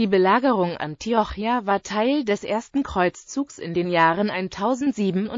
Die Belagerung Antiochia war Teil des ersten Kreuzzugs in den Jahren 1097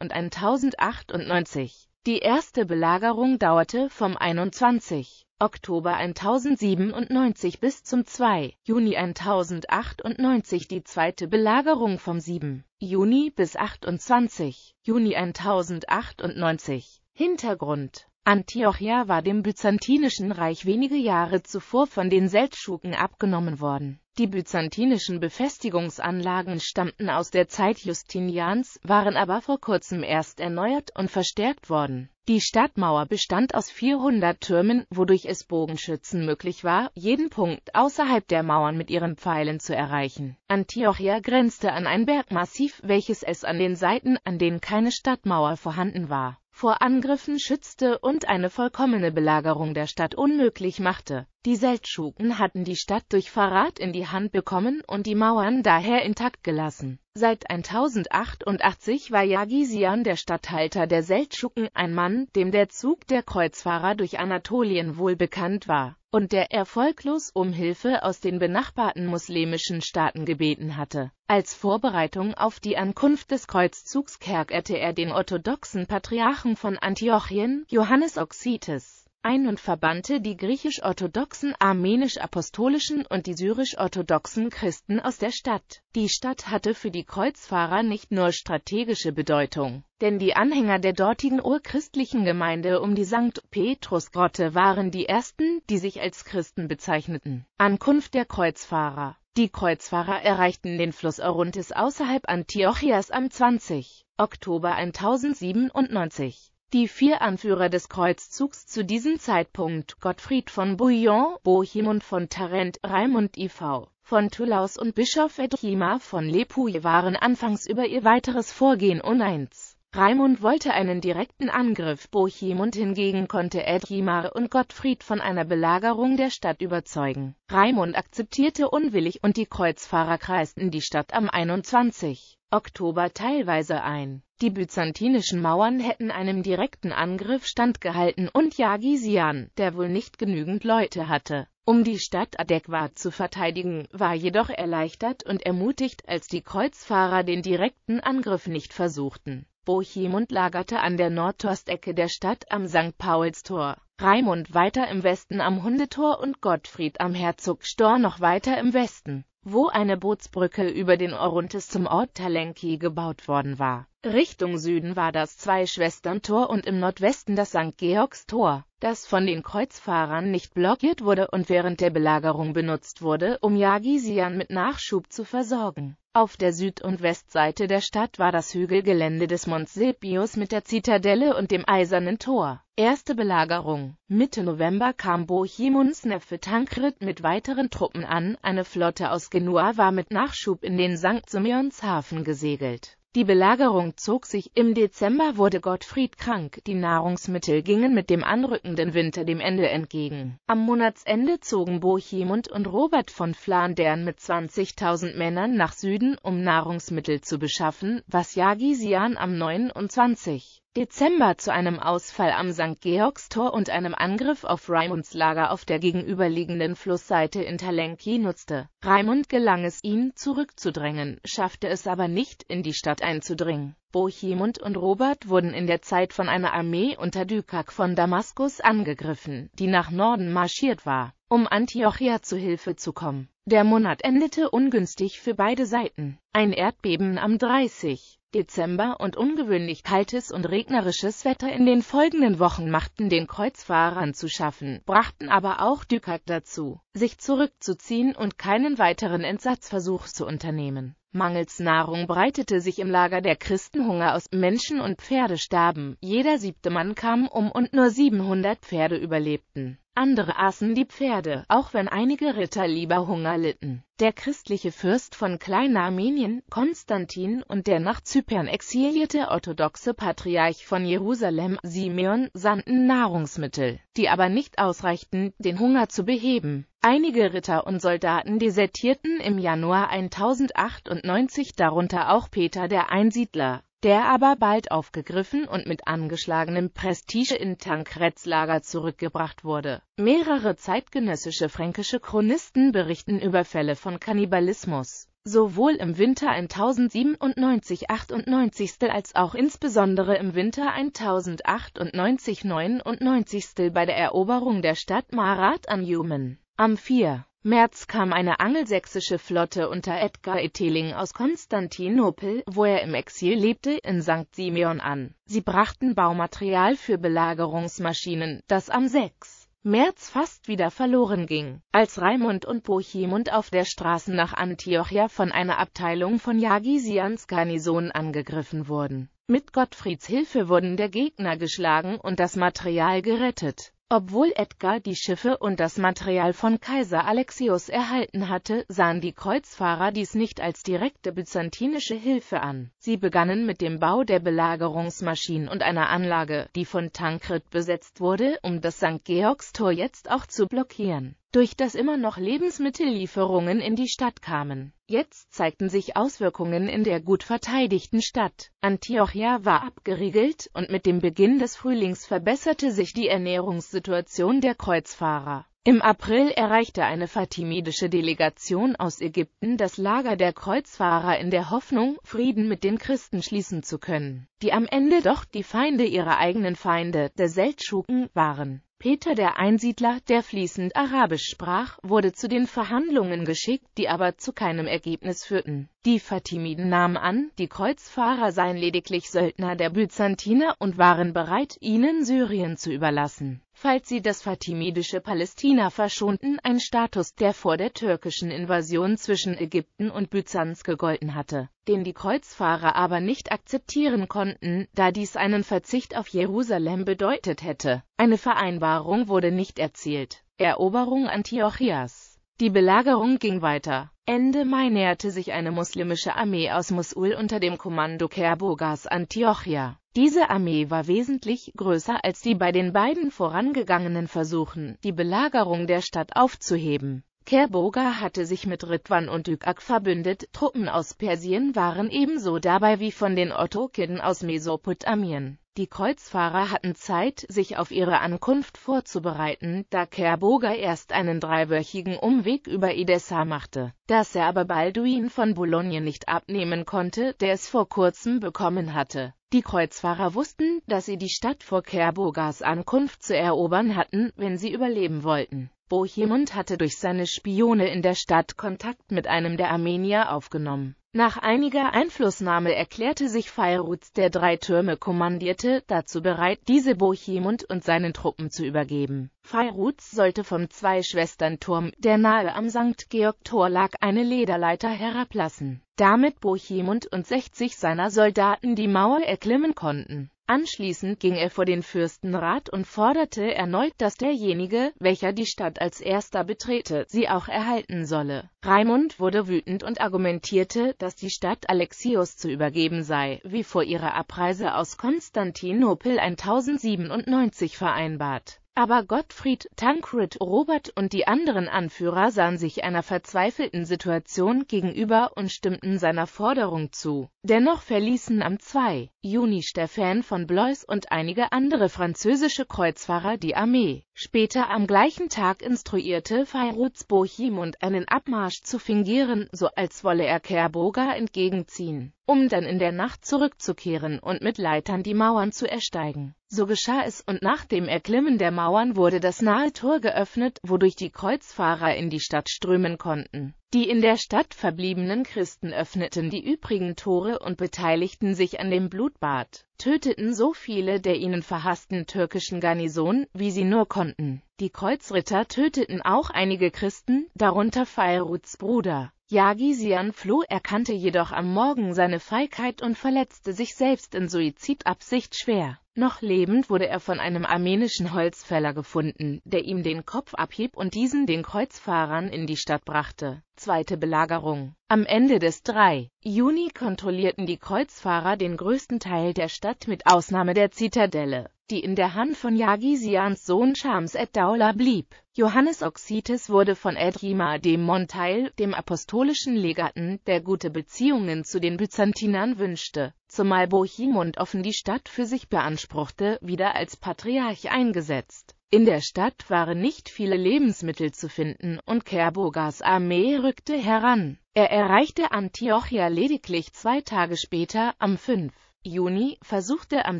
und 1098. Die erste Belagerung dauerte vom 21. Oktober 1097 bis zum 2. Juni 1098 die zweite Belagerung vom 7. Juni bis 28. Juni 1098. Hintergrund Antiochia war dem Byzantinischen Reich wenige Jahre zuvor von den Seldschuken abgenommen worden. Die byzantinischen Befestigungsanlagen stammten aus der Zeit Justinians, waren aber vor kurzem erst erneuert und verstärkt worden. Die Stadtmauer bestand aus 400 Türmen, wodurch es Bogenschützen möglich war, jeden Punkt außerhalb der Mauern mit ihren Pfeilen zu erreichen. Antiochia grenzte an ein Bergmassiv, welches es an den Seiten, an denen keine Stadtmauer vorhanden war, vor Angriffen schützte und eine vollkommene Belagerung der Stadt unmöglich machte. Die Seltschuken hatten die Stadt durch Verrat in die Hand bekommen und die Mauern daher intakt gelassen. Seit 1088 war Jagisian der Statthalter der Seltschuken, ein Mann, dem der Zug der Kreuzfahrer durch Anatolien wohl bekannt war und der erfolglos um Hilfe aus den benachbarten muslimischen Staaten gebeten hatte. Als Vorbereitung auf die Ankunft des Kreuzzugs kerkerte er den orthodoxen Patriarchen von Antiochien, Johannes Oxytes ein und verbannte die griechisch-orthodoxen armenisch-apostolischen und die syrisch-orthodoxen Christen aus der Stadt. Die Stadt hatte für die Kreuzfahrer nicht nur strategische Bedeutung, denn die Anhänger der dortigen urchristlichen Gemeinde um die St. Petrusgrotte waren die ersten, die sich als Christen bezeichneten. Ankunft der Kreuzfahrer Die Kreuzfahrer erreichten den Fluss Orontes außerhalb Antiochias am 20. Oktober 1097. Die vier Anführer des Kreuzzugs zu diesem Zeitpunkt, Gottfried von Bouillon, Bohemund von Tarent, Raimund IV. von Toulouse und Bischof Edchima von Lepouille waren anfangs über ihr weiteres Vorgehen uneins. Raimund wollte einen direkten Angriff, Bochemund hingegen konnte Edgimar und Gottfried von einer Belagerung der Stadt überzeugen. Raimund akzeptierte unwillig und die Kreuzfahrer kreisten die Stadt am 21. Oktober teilweise ein. Die byzantinischen Mauern hätten einem direkten Angriff standgehalten und Jagisian, der wohl nicht genügend Leute hatte, um die Stadt adäquat zu verteidigen, war jedoch erleichtert und ermutigt, als die Kreuzfahrer den direkten Angriff nicht versuchten. Bochemund lagerte an der Nordostecke der Stadt am St. Paulstor, Raimund weiter im Westen am Hundetor und Gottfried am Herzogstor noch weiter im Westen, wo eine Bootsbrücke über den Orontes zum Ort Talenki gebaut worden war. Richtung Süden war das Zwei-Schwestern-Tor und im Nordwesten das St. Georgstor, das von den Kreuzfahrern nicht blockiert wurde und während der Belagerung benutzt wurde, um Jagisian mit Nachschub zu versorgen. Auf der Süd- und Westseite der Stadt war das Hügelgelände des Montsepius mit der Zitadelle und dem Eisernen Tor. Erste Belagerung. Mitte November kam Bohemunds Neffe Tankrit mit weiteren Truppen an, eine Flotte aus Genua war mit Nachschub in den St. Simeons Hafen gesegelt. Die Belagerung zog sich, im Dezember wurde Gottfried krank, die Nahrungsmittel gingen mit dem anrückenden Winter dem Ende entgegen. Am Monatsende zogen Bochemund und Robert von Flandern mit 20.000 Männern nach Süden, um Nahrungsmittel zu beschaffen, was Jagisian am 29. Dezember zu einem Ausfall am St. Georgstor und einem Angriff auf Raimunds Lager auf der gegenüberliegenden Flussseite in Talenki nutzte. Raimund gelang es ihm, zurückzudrängen, schaffte es aber nicht, in die Stadt einzudringen. Bohemund und Robert wurden in der Zeit von einer Armee unter Dykak von Damaskus angegriffen, die nach Norden marschiert war, um Antiochia zu Hilfe zu kommen. Der Monat endete ungünstig für beide Seiten. Ein Erdbeben am 30. Dezember und ungewöhnlich kaltes und regnerisches Wetter in den folgenden Wochen machten den Kreuzfahrern zu schaffen, brachten aber auch Ducat dazu, sich zurückzuziehen und keinen weiteren Entsatzversuch zu unternehmen. Mangels Nahrung breitete sich im Lager der Christenhunger aus, Menschen und Pferde starben, jeder siebte Mann kam um und nur 700 Pferde überlebten. Andere aßen die Pferde, auch wenn einige Ritter lieber Hunger litten. Der christliche Fürst von Kleinarmenien, Konstantin, und der nach Zypern exilierte orthodoxe Patriarch von Jerusalem, Simeon, sandten Nahrungsmittel, die aber nicht ausreichten, den Hunger zu beheben. Einige Ritter und Soldaten desertierten im Januar 1098, darunter auch Peter der Einsiedler, der aber bald aufgegriffen und mit angeschlagenem Prestige in Tankreds Lager zurückgebracht wurde. Mehrere zeitgenössische fränkische Chronisten berichten über Fälle von Kannibalismus. Sowohl im Winter 1097-98 als auch insbesondere im Winter 1098-99 bei der Eroberung der Stadt Marat an Jumen. Am 4. März kam eine angelsächsische Flotte unter Edgar Eteling aus Konstantinopel, wo er im Exil lebte, in St. Simeon an. Sie brachten Baumaterial für Belagerungsmaschinen, das am 6. März fast wieder verloren ging, als Raimund und Bohemund auf der Straße nach Antiochia von einer Abteilung von Jagisians Garnison angegriffen wurden. Mit Gottfrieds Hilfe wurden der Gegner geschlagen und das Material gerettet. Obwohl Edgar die Schiffe und das Material von Kaiser Alexios erhalten hatte, sahen die Kreuzfahrer dies nicht als direkte byzantinische Hilfe an. Sie begannen mit dem Bau der Belagerungsmaschinen und einer Anlage, die von Tankrit besetzt wurde, um das St. Georgstor jetzt auch zu blockieren durch das immer noch Lebensmittellieferungen in die Stadt kamen. Jetzt zeigten sich Auswirkungen in der gut verteidigten Stadt. Antiochia war abgeriegelt, und mit dem Beginn des Frühlings verbesserte sich die Ernährungssituation der Kreuzfahrer. Im April erreichte eine fatimidische Delegation aus Ägypten das Lager der Kreuzfahrer in der Hoffnung, Frieden mit den Christen schließen zu können, die am Ende doch die Feinde ihrer eigenen Feinde, der Seldschuken, waren. Peter der Einsiedler, der fließend Arabisch sprach, wurde zu den Verhandlungen geschickt, die aber zu keinem Ergebnis führten. Die Fatimiden nahmen an, die Kreuzfahrer seien lediglich Söldner der Byzantiner und waren bereit, ihnen Syrien zu überlassen falls sie das fatimidische Palästina verschonten, ein Status, der vor der türkischen Invasion zwischen Ägypten und Byzanz gegolten hatte, den die Kreuzfahrer aber nicht akzeptieren konnten, da dies einen Verzicht auf Jerusalem bedeutet hätte. Eine Vereinbarung wurde nicht erzielt. Eroberung Antiochias Die Belagerung ging weiter. Ende Mai näherte sich eine muslimische Armee aus Mosul unter dem Kommando Kerbogas Antiochia. Diese Armee war wesentlich größer als die bei den beiden vorangegangenen Versuchen, die Belagerung der Stadt aufzuheben. Kerboga hatte sich mit Ritwan und Ükak verbündet, Truppen aus Persien waren ebenso dabei wie von den Ottokiden aus Mesopotamien. Die Kreuzfahrer hatten Zeit, sich auf ihre Ankunft vorzubereiten, da Kerboga erst einen dreiwöchigen Umweg über Edessa machte, dass er aber Balduin von Bologna nicht abnehmen konnte, der es vor kurzem bekommen hatte. Die Kreuzfahrer wussten, dass sie die Stadt vor Kerbogas Ankunft zu erobern hatten, wenn sie überleben wollten. Bohemund hatte durch seine Spione in der Stadt Kontakt mit einem der Armenier aufgenommen. Nach einiger Einflussnahme erklärte sich Feyruds, der drei Türme kommandierte, dazu bereit, diese Bohemund und seinen Truppen zu übergeben. Feyruds sollte vom Zwei-Schwestern-Turm, der nahe am St. Georg-Tor lag, eine Lederleiter herablassen, damit Bohemund und 60 seiner Soldaten die Mauer erklimmen konnten. Anschließend ging er vor den Fürstenrat und forderte erneut, dass derjenige, welcher die Stadt als erster betrete, sie auch erhalten solle. Raimund wurde wütend und argumentierte, dass die Stadt Alexios zu übergeben sei, wie vor ihrer Abreise aus Konstantinopel 1097 vereinbart. Aber Gottfried, Tancred, Robert und die anderen Anführer sahen sich einer verzweifelten Situation gegenüber und stimmten seiner Forderung zu. Dennoch verließen am 2. Juni Stephan von Blois und einige andere französische Kreuzfahrer die Armee. Später am gleichen Tag instruierte Fayrouz Bohemund einen Abmarsch zu fingieren, so als wolle er Kerboga entgegenziehen, um dann in der Nacht zurückzukehren und mit Leitern die Mauern zu ersteigen. So geschah es und nach dem Erklimmen der Mauern wurde das nahe Tor geöffnet, wodurch die Kreuzfahrer in die Stadt strömen konnten. Die in der Stadt verbliebenen Christen öffneten die übrigen Tore und beteiligten sich an dem Blutbad, töteten so viele der ihnen verhassten türkischen Garnison, wie sie nur konnten. Die Kreuzritter töteten auch einige Christen, darunter Feiruts Bruder. Yagisian floh, erkannte jedoch am Morgen seine Feigheit und verletzte sich selbst in Suizidabsicht schwer. Noch lebend wurde er von einem armenischen Holzfäller gefunden, der ihm den Kopf abhieb und diesen den Kreuzfahrern in die Stadt brachte. Zweite Belagerung Am Ende des 3. Juni kontrollierten die Kreuzfahrer den größten Teil der Stadt mit Ausnahme der Zitadelle, die in der Hand von Yagisians Sohn Shams ed-Daula blieb. Johannes Oxites wurde von Edrima dem Monteil, dem apostolischen Legaten, der gute Beziehungen zu den Byzantinern wünschte, zumal Bochimund offen die Stadt für sich beanspruchte, wieder als Patriarch eingesetzt. In der Stadt waren nicht viele Lebensmittel zu finden und Kerbogas Armee rückte heran. Er erreichte Antiochia lediglich zwei Tage später, am 5. Juni, versuchte am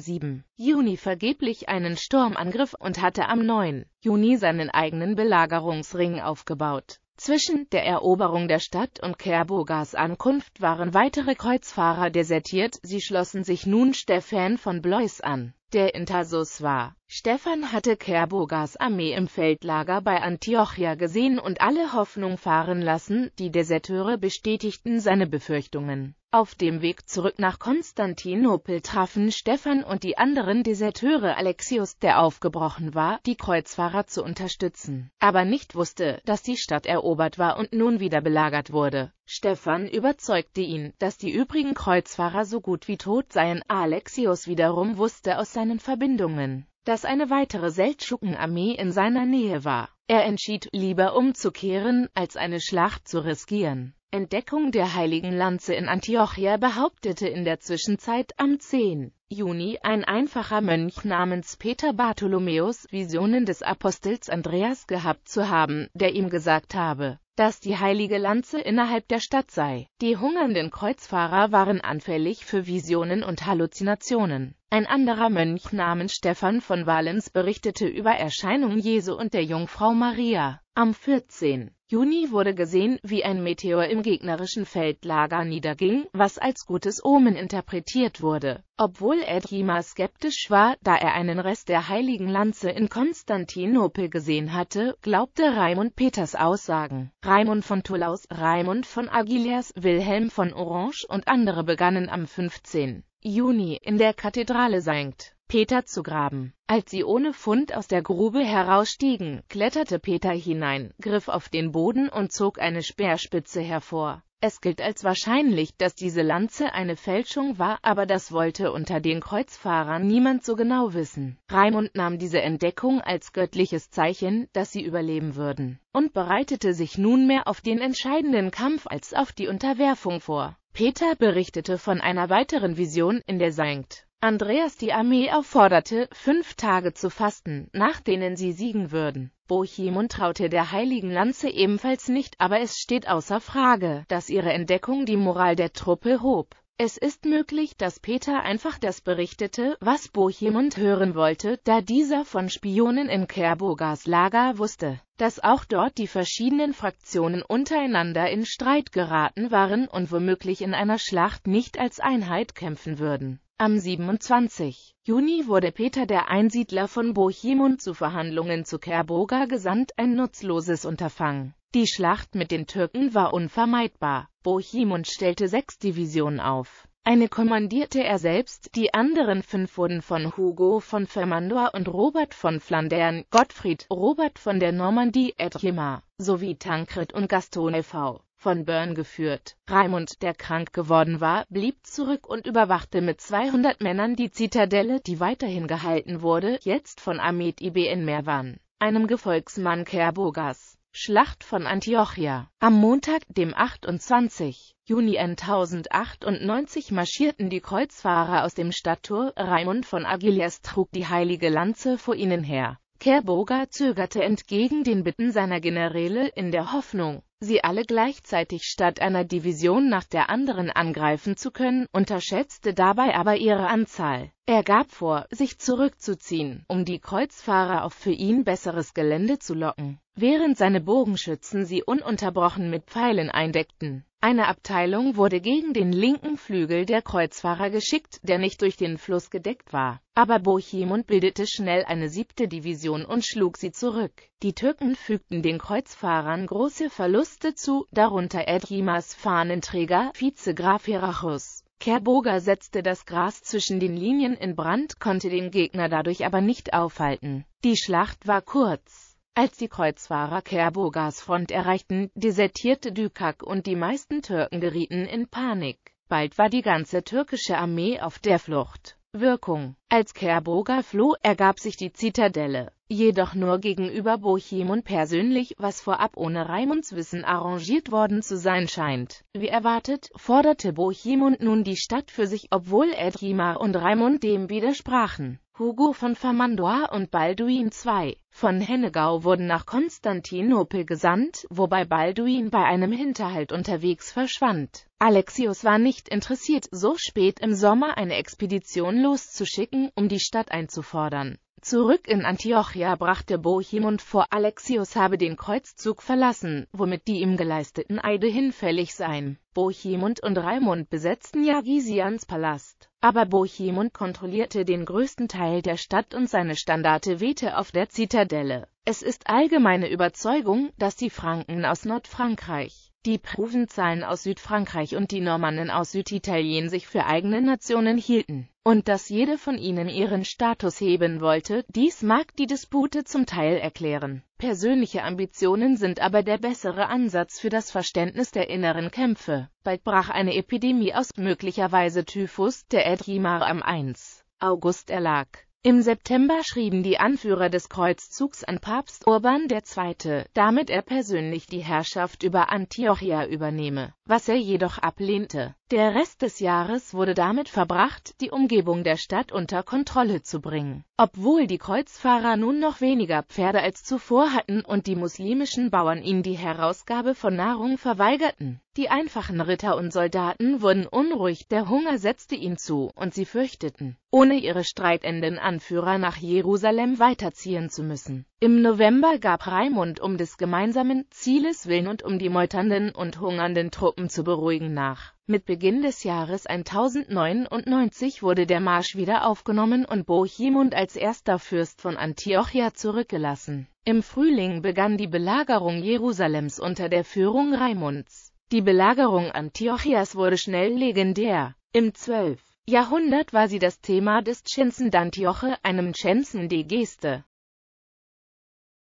7. Juni vergeblich einen Sturmangriff und hatte am 9. Juni seinen eigenen Belagerungsring aufgebaut. Zwischen der Eroberung der Stadt und Kerburgas Ankunft waren weitere Kreuzfahrer desertiert, sie schlossen sich nun Stephan von Blois an, der in Tarsus war. Stephan hatte Kerburgas Armee im Feldlager bei Antiochia gesehen und alle Hoffnung fahren lassen, die Deserteure bestätigten seine Befürchtungen. Auf dem Weg zurück nach Konstantinopel trafen Stefan und die anderen Deserteure Alexius, der aufgebrochen war, die Kreuzfahrer zu unterstützen, aber nicht wusste, dass die Stadt erobert war und nun wieder belagert wurde. Stefan überzeugte ihn, dass die übrigen Kreuzfahrer so gut wie tot seien, Alexius wiederum wusste aus seinen Verbindungen, dass eine weitere Seldschukenarmee in seiner Nähe war. Er entschied, lieber umzukehren, als eine Schlacht zu riskieren. Entdeckung der Heiligen Lanze in Antiochia behauptete in der Zwischenzeit am 10. Juni ein einfacher Mönch namens Peter Bartholomäus Visionen des Apostels Andreas gehabt zu haben, der ihm gesagt habe dass die Heilige Lanze innerhalb der Stadt sei. Die hungernden Kreuzfahrer waren anfällig für Visionen und Halluzinationen. Ein anderer Mönch namens Stephan von Valens berichtete über Erscheinungen Jesu und der Jungfrau Maria. Am 14. Juni wurde gesehen, wie ein Meteor im gegnerischen Feldlager niederging, was als gutes Omen interpretiert wurde. Obwohl Edrima skeptisch war, da er einen Rest der Heiligen Lanze in Konstantinopel gesehen hatte, glaubte Raimund Peters Aussagen. Raimund von Toulouse, Raimund von Aguilers, Wilhelm von Orange und andere begannen am 15. Juni in der Kathedrale St. Peter zu graben. Als sie ohne Fund aus der Grube herausstiegen, kletterte Peter hinein, griff auf den Boden und zog eine Speerspitze hervor. Es gilt als wahrscheinlich, dass diese Lanze eine Fälschung war, aber das wollte unter den Kreuzfahrern niemand so genau wissen. Raimund nahm diese Entdeckung als göttliches Zeichen, dass sie überleben würden, und bereitete sich nunmehr auf den entscheidenden Kampf als auf die Unterwerfung vor. Peter berichtete von einer weiteren Vision, in der Sankt Andreas die Armee aufforderte, fünf Tage zu fasten, nach denen sie siegen würden. Bohemund traute der Heiligen Lanze ebenfalls nicht, aber es steht außer Frage, dass ihre Entdeckung die Moral der Truppe hob. Es ist möglich, dass Peter einfach das berichtete, was Bohemund hören wollte, da dieser von Spionen in Kerburgers Lager wusste, dass auch dort die verschiedenen Fraktionen untereinander in Streit geraten waren und womöglich in einer Schlacht nicht als Einheit kämpfen würden. Am 27. Juni wurde Peter der Einsiedler von Bochimund zu Verhandlungen zu Kerboga gesandt, ein nutzloses Unterfangen. Die Schlacht mit den Türken war unvermeidbar. Bochimund stellte sechs Divisionen auf. Eine kommandierte er selbst, die anderen fünf wurden von Hugo von Vermandois und Robert von Flandern, Gottfried, Robert von der Normandie, Edgema, sowie Tancred und Gaston e.V von Byrne geführt. Raimund, der krank geworden war, blieb zurück und überwachte mit 200 Männern die Zitadelle, die weiterhin gehalten wurde, jetzt von Ahmed ibn Merwan, einem Gefolgsmann Kerbogas. Schlacht von Antiochia. Am Montag, dem 28. Juni 1098 marschierten die Kreuzfahrer aus dem Stadttor, Raimund von Agilias trug die heilige Lanze vor ihnen her. Kerboga zögerte entgegen den Bitten seiner Generäle in der Hoffnung, sie alle gleichzeitig statt einer Division nach der anderen angreifen zu können, unterschätzte dabei aber ihre Anzahl. Er gab vor, sich zurückzuziehen, um die Kreuzfahrer auf für ihn besseres Gelände zu locken, während seine Bogenschützen sie ununterbrochen mit Pfeilen eindeckten. Eine Abteilung wurde gegen den linken Flügel der Kreuzfahrer geschickt, der nicht durch den Fluss gedeckt war. Aber Bochemund bildete schnell eine siebte Division und schlug sie zurück. Die Türken fügten den Kreuzfahrern große Verluste zu, darunter Edgimas Fahnenträger, Vizegraf Hierachus. Kerboga setzte das Gras zwischen den Linien in Brand, konnte den Gegner dadurch aber nicht aufhalten. Die Schlacht war kurz. Als die Kreuzfahrer Kerbogas Front erreichten, desertierte Dükak und die meisten Türken gerieten in Panik. Bald war die ganze türkische Armee auf der Flucht. Wirkung Als Kerboga floh, ergab sich die Zitadelle, jedoch nur gegenüber Bohemund persönlich, was vorab ohne Raimunds Wissen arrangiert worden zu sein scheint. Wie erwartet, forderte Bohemund nun die Stadt für sich, obwohl Edrima und Raimund dem widersprachen. Hugo von Vermandois und Balduin II von Hennegau wurden nach Konstantinopel gesandt, wobei Balduin bei einem Hinterhalt unterwegs verschwand. Alexius war nicht interessiert, so spät im Sommer eine Expedition loszuschicken, um die Stadt einzufordern. Zurück in Antiochia brachte Bohemund vor, Alexios habe den Kreuzzug verlassen, womit die ihm geleisteten Eide hinfällig seien. Bohemund und Raimund besetzten Jagisians Palast, aber Bohemund kontrollierte den größten Teil der Stadt und seine Standarte wehte auf der Zitadelle. Es ist allgemeine Überzeugung, dass die Franken aus Nordfrankreich die Provenzalen aus Südfrankreich und die Normannen aus Süditalien sich für eigene Nationen hielten, und dass jede von ihnen ihren Status heben wollte, dies mag die Dispute zum Teil erklären. Persönliche Ambitionen sind aber der bessere Ansatz für das Verständnis der inneren Kämpfe. Bald brach eine Epidemie aus, möglicherweise Typhus, der Edrimar am 1. August erlag. Im September schrieben die Anführer des Kreuzzugs an Papst Urban II., damit er persönlich die Herrschaft über Antiochia übernehme, was er jedoch ablehnte. Der Rest des Jahres wurde damit verbracht, die Umgebung der Stadt unter Kontrolle zu bringen. Obwohl die Kreuzfahrer nun noch weniger Pferde als zuvor hatten und die muslimischen Bauern ihnen die Herausgabe von Nahrung verweigerten, die einfachen Ritter und Soldaten wurden unruhig, der Hunger setzte ihnen zu, und sie fürchteten, ohne ihre streitenden Anführer nach Jerusalem weiterziehen zu müssen. Im November gab Raimund um des gemeinsamen Zieles willen und um die meuternden und hungernden Truppen zu beruhigen nach. Mit Beginn des Jahres 1099 wurde der Marsch wieder aufgenommen und Bohemund als erster Fürst von Antiochia zurückgelassen. Im Frühling begann die Belagerung Jerusalems unter der Führung Raimunds. Die Belagerung Antiochias wurde schnell legendär. Im 12. Jahrhundert war sie das Thema des Schinzen d'Antioche, einem Schinzen de Geste.